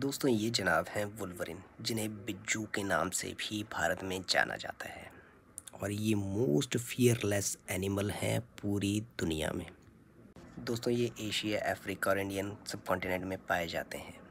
दोस्तों ये जनाब हैं वुलवरिन जिन्हें बिज्जू के नाम से भी भारत में जाना जाता है और ये मोस्ट फियरलेस एनिमल हैं पूरी दुनिया में दोस्तों ये एशिया अफ्रीका और इंडियन सब कॉन्टिनेंट में पाए जाते हैं